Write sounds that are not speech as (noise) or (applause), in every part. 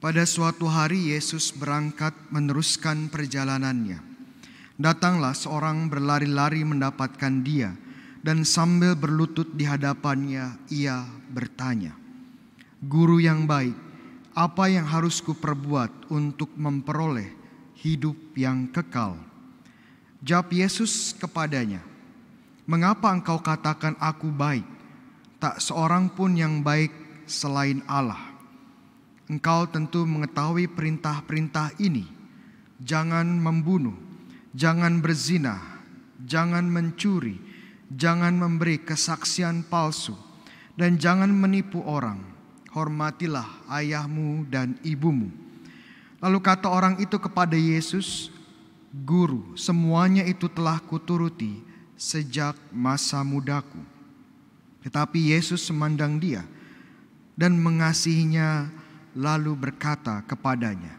Pada suatu hari Yesus berangkat meneruskan perjalanannya. Datanglah seorang berlari-lari mendapatkan dia dan sambil berlutut di hadapannya ia bertanya, "Guru yang baik, apa yang harus kuperbuat untuk memperoleh hidup yang kekal?" Jawab Yesus kepadanya, "Mengapa engkau katakan aku baik? Tak seorang pun yang baik selain Allah." Engkau tentu mengetahui perintah-perintah ini. Jangan membunuh, jangan berzina, jangan mencuri, jangan memberi kesaksian palsu, dan jangan menipu orang. Hormatilah ayahmu dan ibumu. Lalu kata orang itu kepada Yesus, Guru, semuanya itu telah kuturuti sejak masa mudaku. Tetapi Yesus memandang dia dan mengasihinya lalu berkata kepadanya,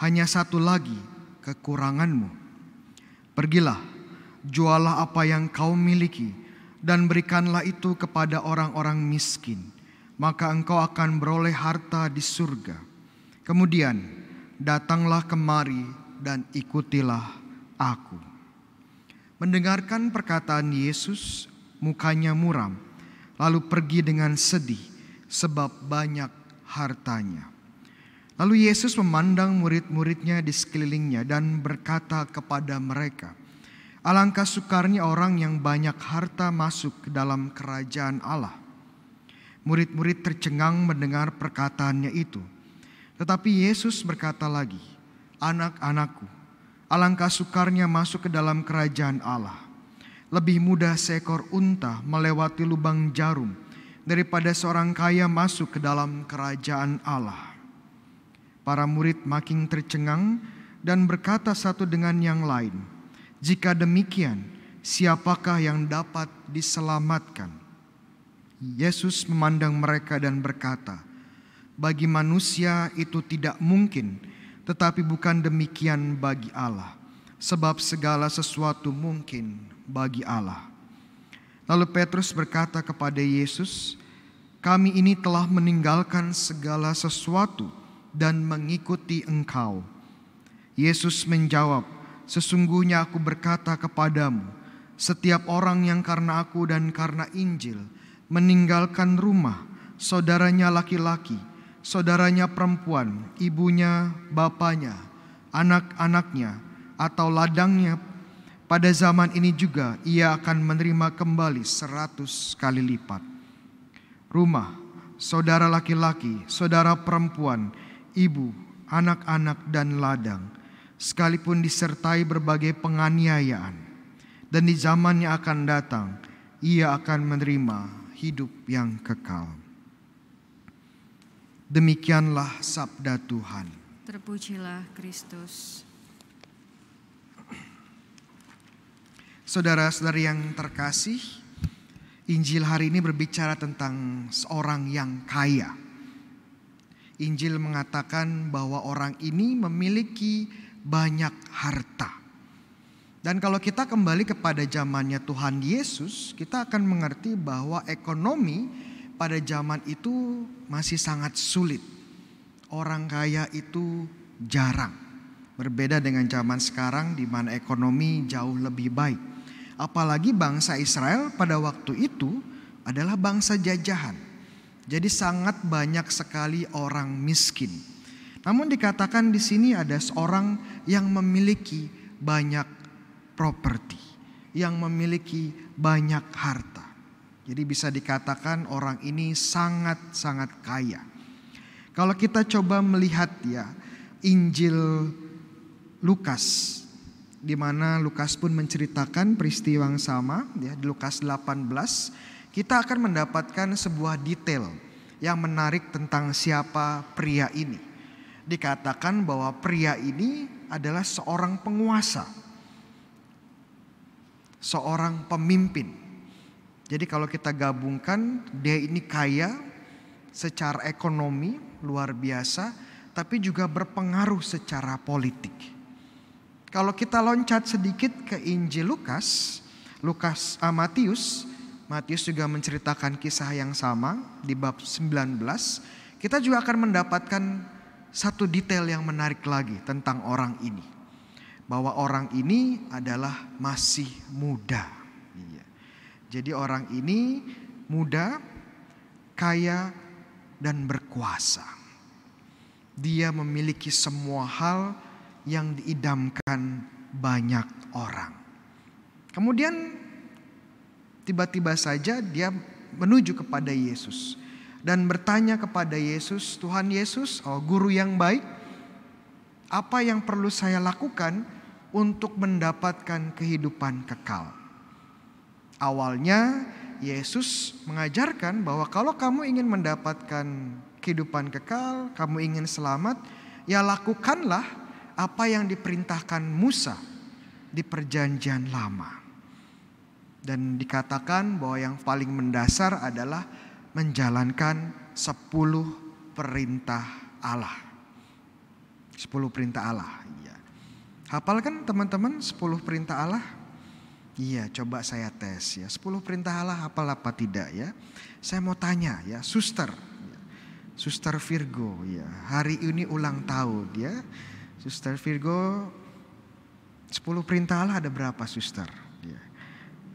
"Hanya satu lagi kekuranganmu. Pergilah, jualah apa yang kau miliki, dan berikanlah itu kepada orang-orang miskin, maka engkau akan beroleh harta di surga. Kemudian datanglah kemari dan ikutilah Aku." Mendengarkan perkataan Yesus, mukanya muram, lalu pergi dengan sedih, sebab banyak hartanya. Lalu Yesus memandang murid-muridnya di sekelilingnya dan berkata kepada mereka, Alangkah sukarnya orang yang banyak harta masuk ke dalam kerajaan Allah. Murid-murid tercengang mendengar perkataannya itu. Tetapi Yesus berkata lagi, Anak-anakku, alangkah sukarnya masuk ke dalam kerajaan Allah. Lebih mudah seekor unta melewati lubang jarum daripada seorang kaya masuk ke dalam kerajaan Allah. Para murid makin tercengang dan berkata satu dengan yang lain, "Jika demikian, siapakah yang dapat diselamatkan?" Yesus memandang mereka dan berkata, "Bagi manusia itu tidak mungkin, tetapi bukan demikian bagi Allah, sebab segala sesuatu mungkin bagi Allah." Lalu Petrus berkata kepada Yesus, "Kami ini telah meninggalkan segala sesuatu dan mengikuti Engkau." Yesus menjawab, "Sesungguhnya aku berkata kepadamu, setiap orang yang karena aku dan karena Injil meninggalkan rumah, saudaranya laki-laki, saudaranya perempuan, ibunya, bapaknya, anak-anaknya, atau ladangnya, pada zaman ini juga ia akan menerima kembali seratus kali lipat. Rumah, saudara laki-laki, saudara perempuan, ibu, anak-anak dan ladang, sekalipun disertai berbagai penganiayaan. Dan di zaman yang akan datang, ia akan menerima hidup yang kekal. Demikianlah sabda Tuhan. Terpujilah Kristus. Saudara-saudari yang terkasih, Injil hari ini berbicara tentang seorang yang kaya. Injil mengatakan bahwa orang ini memiliki banyak harta. Dan kalau kita kembali kepada zamannya Tuhan Yesus, kita akan mengerti bahwa ekonomi pada zaman itu masih sangat sulit. Orang kaya itu jarang. Berbeda dengan zaman sekarang di mana ekonomi jauh lebih baik. Apalagi bangsa Israel pada waktu itu adalah bangsa jajahan. Jadi sangat banyak sekali orang miskin. Namun dikatakan di sini ada seorang yang memiliki banyak properti, yang memiliki banyak harta. Jadi bisa dikatakan orang ini sangat-sangat kaya. Kalau kita coba melihat ya Injil Lukas di mana Lukas pun menceritakan peristiwa yang sama ya di Lukas 18 kita akan mendapatkan sebuah detail yang menarik tentang siapa pria ini. Dikatakan bahwa pria ini adalah seorang penguasa. Seorang pemimpin. Jadi kalau kita gabungkan dia ini kaya secara ekonomi luar biasa tapi juga berpengaruh secara politik. Kalau kita loncat sedikit ke Injil Lukas, Lukas uh, Matius, Matius juga menceritakan kisah yang sama di bab 19. Kita juga akan mendapatkan satu detail yang menarik lagi tentang orang ini. Bahwa orang ini adalah masih muda. Iya. Jadi orang ini muda, kaya, dan berkuasa. Dia memiliki semua hal yang diidamkan banyak orang. Kemudian tiba-tiba saja dia menuju kepada Yesus dan bertanya kepada Yesus, "Tuhan Yesus, oh guru yang baik, apa yang perlu saya lakukan untuk mendapatkan kehidupan kekal?" Awalnya Yesus mengajarkan bahwa kalau kamu ingin mendapatkan kehidupan kekal, kamu ingin selamat, ya lakukanlah apa yang diperintahkan Musa di Perjanjian Lama. Dan dikatakan bahwa yang paling mendasar adalah menjalankan sepuluh perintah Allah. Sepuluh perintah Allah. Ya. Hafal kan teman-teman sepuluh perintah Allah? Iya, coba saya tes ya. Sepuluh perintah Allah hafal apa tidak ya? Saya mau tanya ya, suster. Suster Virgo ya, hari ini ulang tahun ya Suster Virgo, 10 perintah Allah ada berapa suster? Ya.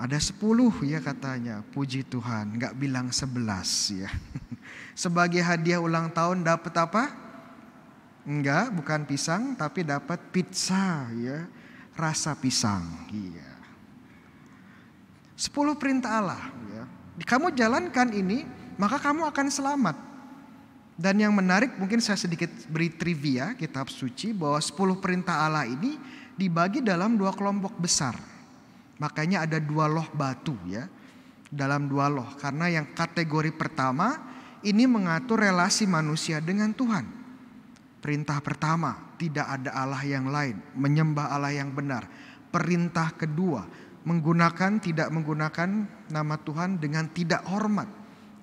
Ada 10 ya katanya, puji Tuhan, gak bilang 11 ya. (laughs) Sebagai hadiah ulang tahun dapat apa? Enggak, bukan pisang tapi dapat pizza ya, rasa pisang. Iya. 10 perintah Allah ya. Kamu jalankan ini, maka kamu akan selamat. Dan yang menarik mungkin saya sedikit beri trivia kitab suci bahwa 10 perintah Allah ini dibagi dalam dua kelompok besar. Makanya ada dua loh batu ya. Dalam dua loh karena yang kategori pertama ini mengatur relasi manusia dengan Tuhan. Perintah pertama, tidak ada Allah yang lain, menyembah Allah yang benar. Perintah kedua, menggunakan tidak menggunakan nama Tuhan dengan tidak hormat.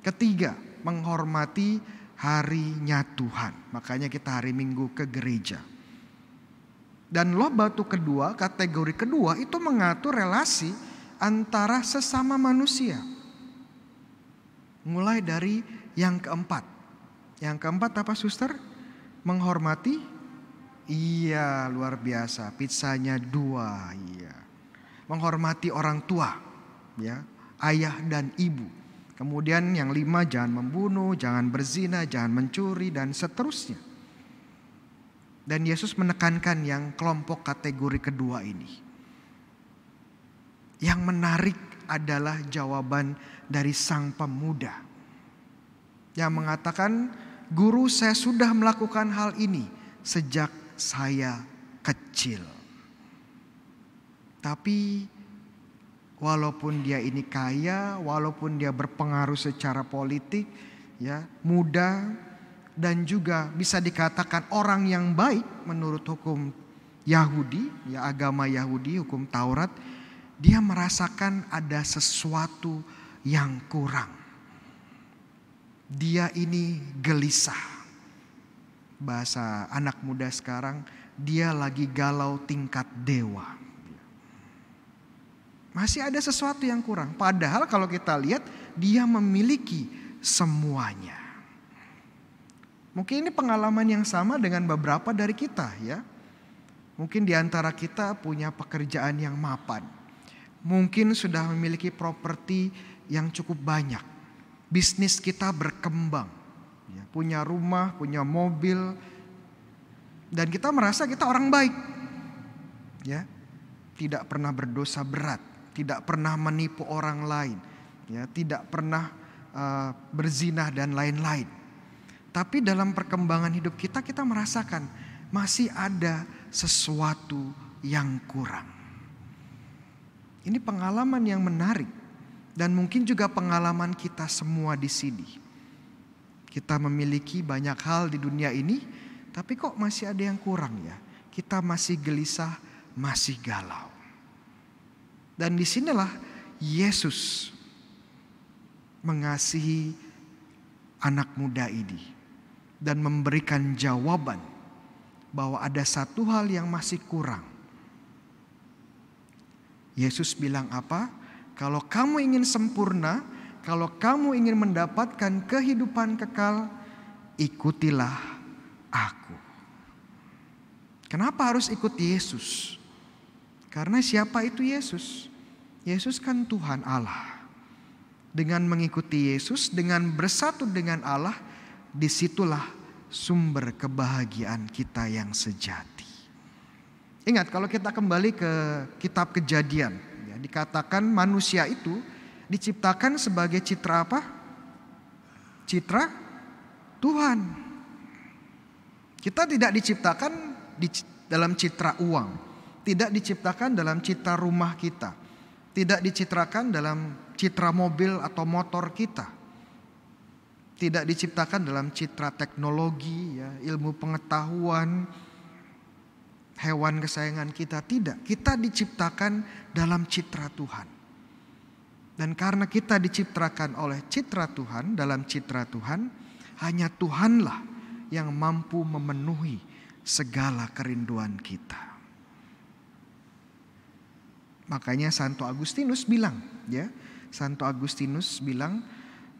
Ketiga, menghormati harinya Tuhan. Makanya kita hari Minggu ke gereja. Dan lo batu kedua, kategori kedua itu mengatur relasi antara sesama manusia. Mulai dari yang keempat. Yang keempat apa suster? Menghormati? Iya luar biasa. Pizzanya dua. Iya. Menghormati orang tua. ya Ayah dan ibu Kemudian yang lima jangan membunuh, jangan berzina, jangan mencuri dan seterusnya. Dan Yesus menekankan yang kelompok kategori kedua ini. Yang menarik adalah jawaban dari sang pemuda. Yang mengatakan, guru saya sudah melakukan hal ini sejak saya kecil. Tapi walaupun dia ini kaya, walaupun dia berpengaruh secara politik, ya, muda dan juga bisa dikatakan orang yang baik menurut hukum Yahudi, ya agama Yahudi, hukum Taurat, dia merasakan ada sesuatu yang kurang. Dia ini gelisah. Bahasa anak muda sekarang, dia lagi galau tingkat dewa masih ada sesuatu yang kurang. Padahal kalau kita lihat dia memiliki semuanya. Mungkin ini pengalaman yang sama dengan beberapa dari kita ya. Mungkin di antara kita punya pekerjaan yang mapan. Mungkin sudah memiliki properti yang cukup banyak. Bisnis kita berkembang. Ya, punya rumah, punya mobil. Dan kita merasa kita orang baik. Ya, tidak pernah berdosa berat tidak pernah menipu orang lain, ya, tidak pernah uh, berzinah dan lain-lain. Tapi dalam perkembangan hidup kita kita merasakan masih ada sesuatu yang kurang. Ini pengalaman yang menarik dan mungkin juga pengalaman kita semua di sini. Kita memiliki banyak hal di dunia ini, tapi kok masih ada yang kurang ya? Kita masih gelisah, masih galau. Dan disinilah Yesus mengasihi anak muda ini dan memberikan jawaban bahwa ada satu hal yang masih kurang. Yesus bilang apa? Kalau kamu ingin sempurna, kalau kamu ingin mendapatkan kehidupan kekal, ikutilah aku. Kenapa harus ikut Yesus? Karena siapa itu Yesus? Yesus kan Tuhan Allah. Dengan mengikuti Yesus, dengan bersatu dengan Allah, disitulah sumber kebahagiaan kita yang sejati. Ingat kalau kita kembali ke kitab kejadian, ya, dikatakan manusia itu diciptakan sebagai citra apa? Citra Tuhan. Kita tidak diciptakan di dalam citra uang tidak diciptakan dalam citra rumah kita, tidak dicitrakan dalam citra mobil atau motor kita, tidak diciptakan dalam citra teknologi, ya, ilmu pengetahuan, hewan kesayangan kita, tidak. Kita diciptakan dalam citra Tuhan. Dan karena kita diciptakan oleh citra Tuhan, dalam citra Tuhan, hanya Tuhanlah yang mampu memenuhi segala kerinduan kita. Makanya Santo Agustinus bilang, ya. Santo Agustinus bilang,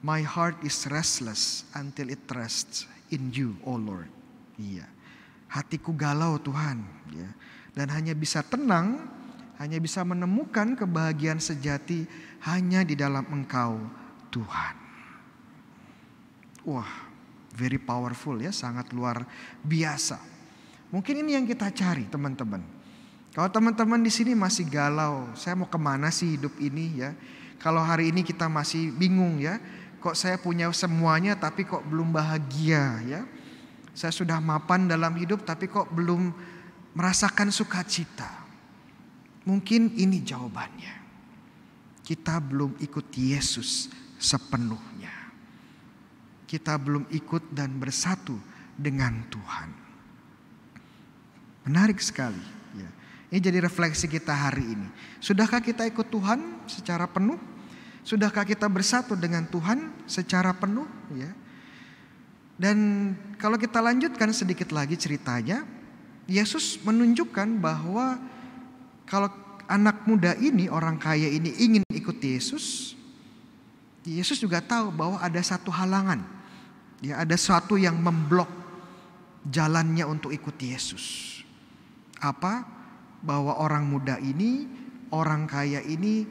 "My heart is restless until it rests in you, O Lord." Iya. Hatiku galau Tuhan, ya. Dan hanya bisa tenang, hanya bisa menemukan kebahagiaan sejati hanya di dalam Engkau, Tuhan. Wah, very powerful ya, sangat luar biasa. Mungkin ini yang kita cari, teman-teman kalau teman-teman di sini masih galau, saya mau kemana sih hidup ini ya? Kalau hari ini kita masih bingung ya, kok saya punya semuanya tapi kok belum bahagia ya? Saya sudah mapan dalam hidup tapi kok belum merasakan sukacita. Mungkin ini jawabannya. Kita belum ikut Yesus sepenuhnya. Kita belum ikut dan bersatu dengan Tuhan. Menarik sekali ini jadi refleksi kita hari ini. Sudahkah kita ikut Tuhan secara penuh? Sudahkah kita bersatu dengan Tuhan secara penuh? Ya. Dan kalau kita lanjutkan sedikit lagi ceritanya, Yesus menunjukkan bahwa kalau anak muda ini, orang kaya ini ingin ikut Yesus, Yesus juga tahu bahwa ada satu halangan. Ya, ada satu yang memblok jalannya untuk ikut Yesus. Apa? bahwa orang muda ini, orang kaya ini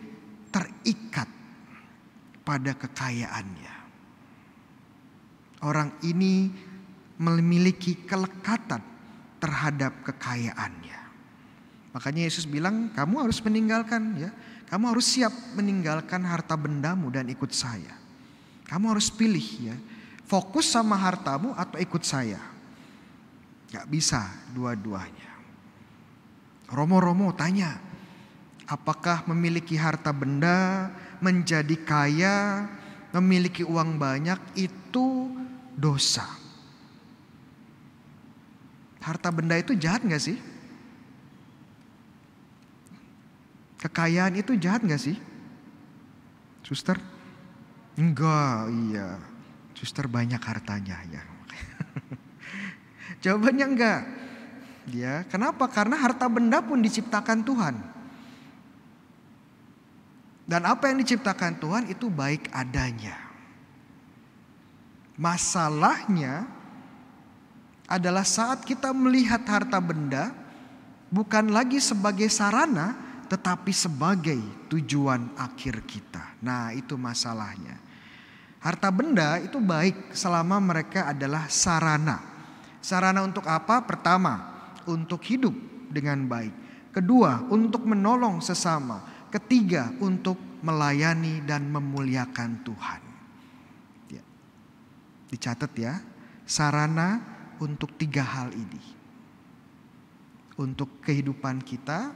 terikat pada kekayaannya. Orang ini memiliki kelekatan terhadap kekayaannya. Makanya Yesus bilang, "Kamu harus meninggalkan ya. Kamu harus siap meninggalkan harta bendamu dan ikut saya. Kamu harus pilih ya, fokus sama hartamu atau ikut saya." Gak bisa dua-duanya. Romo-romo tanya, apakah memiliki harta benda, menjadi kaya, memiliki uang banyak itu dosa? Harta benda itu jahat gak sih? Kekayaan itu jahat gak sih? Suster? Enggak, iya. Suster banyak hartanya ya. (laughs) Jawabannya enggak. Ya, kenapa? Karena harta benda pun diciptakan Tuhan. Dan apa yang diciptakan Tuhan itu baik adanya. Masalahnya adalah saat kita melihat harta benda bukan lagi sebagai sarana tetapi sebagai tujuan akhir kita. Nah, itu masalahnya. Harta benda itu baik selama mereka adalah sarana. Sarana untuk apa? Pertama, untuk hidup dengan baik. Kedua, untuk menolong sesama. Ketiga, untuk melayani dan memuliakan Tuhan. Ya. Dicatat ya, sarana untuk tiga hal ini. Untuk kehidupan kita,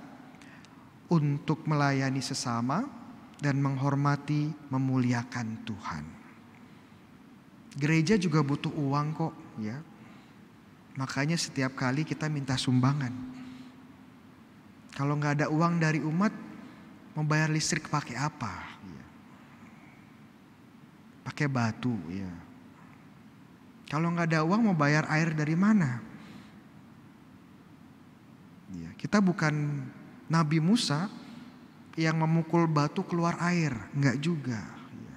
untuk melayani sesama, dan menghormati, memuliakan Tuhan. Gereja juga butuh uang kok, ya Makanya setiap kali kita minta sumbangan. Kalau nggak ada uang dari umat, membayar listrik pakai apa? Iya. Pakai batu, ya. Kalau nggak ada uang mau bayar air dari mana? Ya, kita bukan Nabi Musa yang memukul batu keluar air, nggak juga. Iya.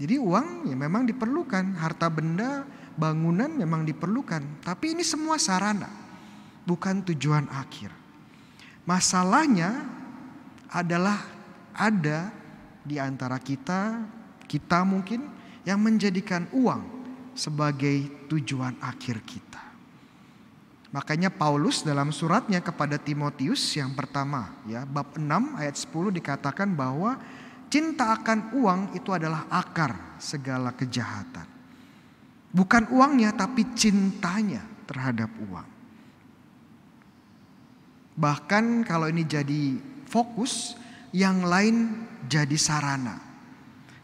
Jadi uang ya memang diperlukan, harta benda bangunan memang diperlukan, tapi ini semua sarana, bukan tujuan akhir. Masalahnya adalah ada di antara kita, kita mungkin yang menjadikan uang sebagai tujuan akhir kita. Makanya Paulus dalam suratnya kepada Timotius yang pertama ya bab 6 ayat 10 dikatakan bahwa cinta akan uang itu adalah akar segala kejahatan. Bukan uangnya tapi cintanya terhadap uang. Bahkan kalau ini jadi fokus, yang lain jadi sarana.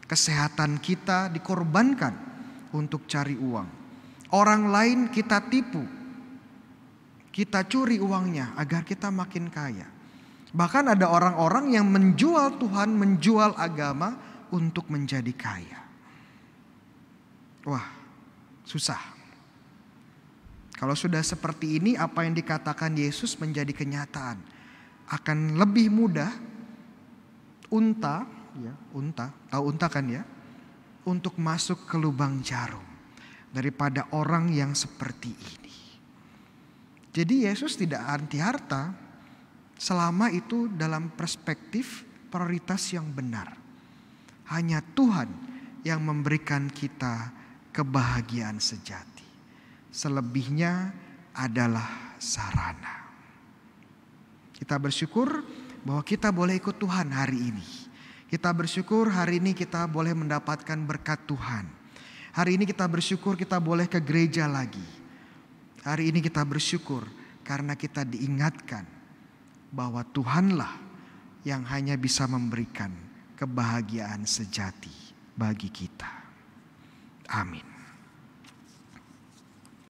Kesehatan kita dikorbankan untuk cari uang. Orang lain kita tipu. Kita curi uangnya agar kita makin kaya. Bahkan ada orang-orang yang menjual Tuhan, menjual agama untuk menjadi kaya. Wah, Susah. Kalau sudah seperti ini apa yang dikatakan Yesus menjadi kenyataan. Akan lebih mudah unta, ya, unta, tahu unta kan ya? Untuk masuk ke lubang jarum daripada orang yang seperti ini. Jadi Yesus tidak anti harta selama itu dalam perspektif prioritas yang benar. Hanya Tuhan yang memberikan kita kebahagiaan sejati. Selebihnya adalah sarana. Kita bersyukur bahwa kita boleh ikut Tuhan hari ini. Kita bersyukur hari ini kita boleh mendapatkan berkat Tuhan. Hari ini kita bersyukur kita boleh ke gereja lagi. Hari ini kita bersyukur karena kita diingatkan bahwa Tuhanlah yang hanya bisa memberikan kebahagiaan sejati bagi kita. Amin.